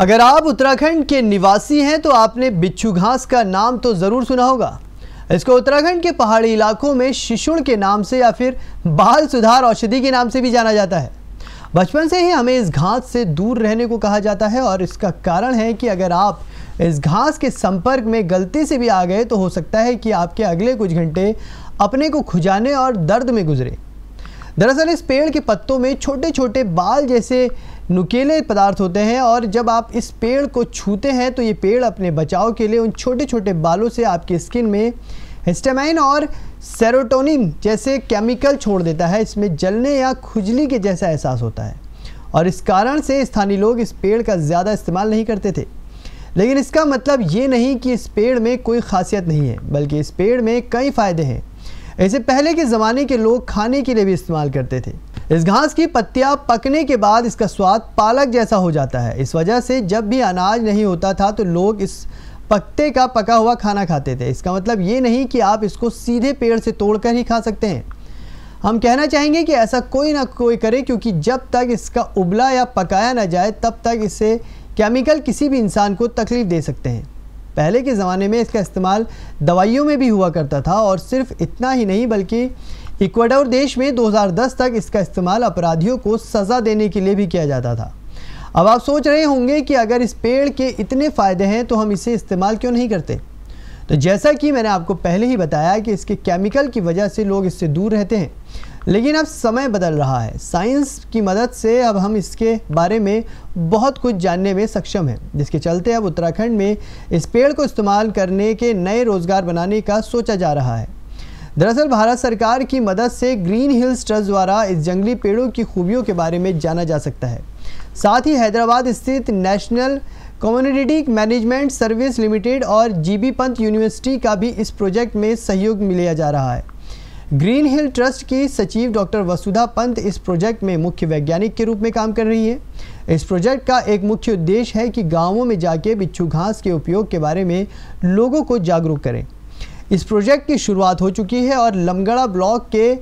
अगर आप उत्तराखंड के निवासी हैं तो आपने बिच्छू घास का नाम तो ज़रूर सुना होगा इसको उत्तराखंड के पहाड़ी इलाकों में शिशुण के नाम से या फिर बाल सुधार औषधि के नाम से भी जाना जाता है बचपन से ही हमें इस घास से दूर रहने को कहा जाता है और इसका कारण है कि अगर आप इस घास के संपर्क में गलती से भी आ गए तो हो सकता है कि आपके अगले कुछ घंटे अपने को खुजाने और दर्द में गुजरे दरअसल इस पेड़ के पत्तों में छोटे छोटे बाल जैसे नुकेले पदार्थ होते हैं और जब आप इस पेड़ को छूते हैं तो ये पेड़ अपने बचाव के लिए उन छोटे छोटे बालों से आपकी स्किन में हिस्टेमाइन और सेरोटोनिन जैसे केमिकल छोड़ देता है इसमें जलने या खुजली के जैसा एहसास होता है और इस कारण से स्थानीय लोग इस पेड़ का ज़्यादा इस्तेमाल नहीं करते थे लेकिन इसका मतलब ये नहीं कि इस पेड़ में कोई खासियत नहीं है बल्कि इस पेड़ में कई फ़ायदे हैं इसे पहले के ज़माने के लोग खाने के लिए भी इस्तेमाल करते थे इस घास की पत्तियां पकने के बाद इसका स्वाद पालक जैसा हो जाता है इस वजह से जब भी अनाज नहीं होता था तो लोग इस पत्ते का पका हुआ खाना खाते थे इसका मतलब ये नहीं कि आप इसको सीधे पेड़ से तोड़कर ही खा सकते हैं हम कहना चाहेंगे कि ऐसा कोई ना कोई करे क्योंकि जब तक इसका उबला या पकाया ना जाए तब तक इसे केमिकल किसी भी इंसान को तकलीफ़ दे सकते हैं पहले के ज़माने में इसका इस्तेमाल दवाइयों में भी हुआ करता था और सिर्फ इतना ही नहीं बल्कि इक्वाडोर देश में 2010 तक इसका इस्तेमाल अपराधियों को सज़ा देने के लिए भी किया जाता था अब आप सोच रहे होंगे कि अगर इस पेड़ के इतने फ़ायदे हैं तो हम इसे इस्तेमाल क्यों नहीं करते तो जैसा कि मैंने आपको पहले ही बताया कि इसके केमिकल की वजह से लोग इससे दूर रहते हैं लेकिन अब समय बदल रहा है साइंस की मदद से अब हम इसके बारे में बहुत कुछ जानने में सक्षम हैं जिसके चलते अब उत्तराखंड में इस पेड़ को इस्तेमाल करने के नए रोज़गार बनाने का सोचा जा रहा है दरअसल भारत सरकार की मदद से ग्रीन हिल्स ट्रस्ट द्वारा इस जंगली पेड़ों की खूबियों के बारे में जाना जा सकता है साथ ही हैदराबाद स्थित national community management service limited और जीबी पंत यूनिवर्सिटी का भी इस प्रोजेक्ट में सहयोग मिलाया जा रहा है ग्रीन हिल ट्रस्ट की सचिव डॉक्टर वसुधा पंत इस प्रोजेक्ट में मुख्य वैज्ञानिक के रूप में काम कर रही है इस प्रोजेक्ट का एक मुख्य उद्देश्य है कि गांवों में जाके बिच्छू घास के उपयोग के बारे में लोगों को जागरूक करें इस प्रोजेक्ट की शुरुआत हो चुकी है और लमगड़ा ब्लॉक के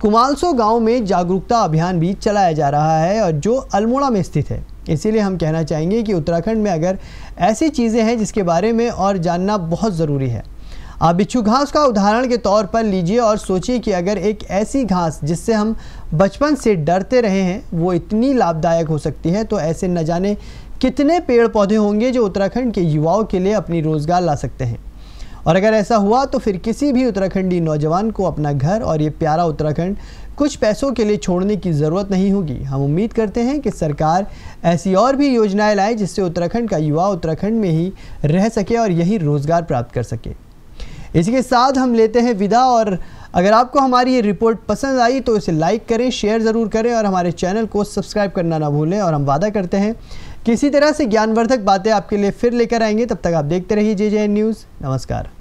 कुमालसो गांव में जागरूकता अभियान भी चलाया जा रहा है और जो अल्मोड़ा में स्थित है इसीलिए हम कहना चाहेंगे कि उत्तराखंड में अगर ऐसी चीज़ें हैं जिसके बारे में और जानना बहुत ज़रूरी है आप बिच्छू घास का उदाहरण के तौर पर लीजिए और सोचिए कि अगर एक ऐसी घास जिससे हम बचपन से डरते रहे हैं वो इतनी लाभदायक हो सकती है तो ऐसे न जाने कितने पेड़ पौधे होंगे जो उत्तराखंड के युवाओं के लिए अपनी रोज़गार ला सकते हैं और अगर ऐसा हुआ तो फिर किसी भी उत्तराखंडी नौजवान को अपना घर और ये प्यारा उत्तराखंड कुछ पैसों के लिए छोड़ने की ज़रूरत नहीं होगी हम उम्मीद करते हैं कि सरकार ऐसी और भी योजनाएं लाए जिससे उत्तराखंड का युवा उत्तराखंड में ही रह सके और यही रोज़गार प्राप्त कर सके इसी के साथ हम लेते हैं विदा और अगर आपको हमारी ये रिपोर्ट पसंद आई तो इसे लाइक करें शेयर ज़रूर करें और हमारे चैनल को सब्सक्राइब करना ना भूलें और हम वादा करते हैं कि इसी तरह से ज्ञानवर्धक बातें आपके लिए फिर लेकर आएंगे तब तक आप देखते रहिए जे जे न्यूज़ नमस्कार